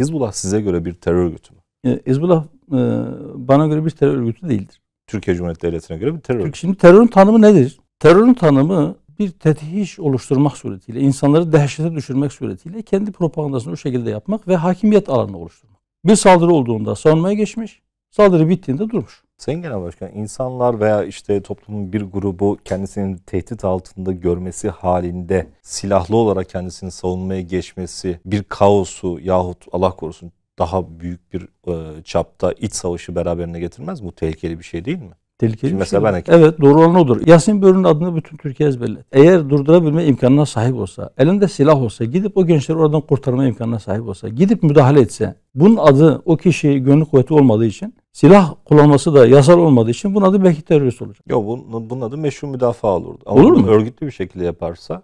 Hizbullah size göre bir terör örgütü mü? E, Hizbullah e, bana göre bir terör örgütü değildir. Türkiye Cumhuriyeti Devleti'ne göre bir terör örgütü. Şimdi terörün tanımı nedir? Terörün tanımı bir tetihiş oluşturmak suretiyle, insanları dehşete düşürmek suretiyle kendi propagandasını o şekilde yapmak ve hakimiyet alanını oluşturmak. Bir saldırı olduğunda savunmaya geçmiş, Saldırı bittiğinde durmuş. Sayın Genel Başkan, insanlar veya işte toplumun bir grubu kendisinin tehdit altında görmesi halinde silahlı olarak kendisini savunmaya geçmesi, bir kaosu yahut Allah korusun daha büyük bir e, çapta iç savaşı beraberine getirmez Bu tehlikeli bir şey değil mi? Tehlikeli Şimdi bir şey. Ben evet doğru olan odur. Yasin Börü'nün adını bütün Türkiye ezberledi. Eğer durdurabilme imkanına sahip olsa, elinde silah olsa, gidip o gençleri oradan kurtarma imkanına sahip olsa, gidip müdahale etse, bunun adı o kişi gönlü kuvveti olmadığı için silah kullanması da yasal olmadığı için bunun adı belki terörist olacak. Yok bunun, bunun adı meşru müdafaa olurdu. Ama Olur mu? Örgütlü bir şekilde yaparsa